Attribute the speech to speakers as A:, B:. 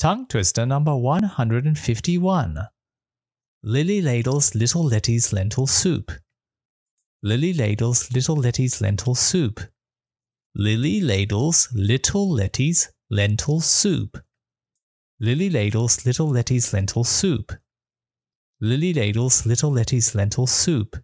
A: Tongue twister number 151 Lily Ladle's Little Letty's Lentil Soup. Lily Ladle's Little Letty's Lentil Soup. Lily Ladle's Little Letty's Lentil Soup. Lily Ladle's Little Letty's Lentil Soup. Lily Ladle's Little Letty's Lentil Soup.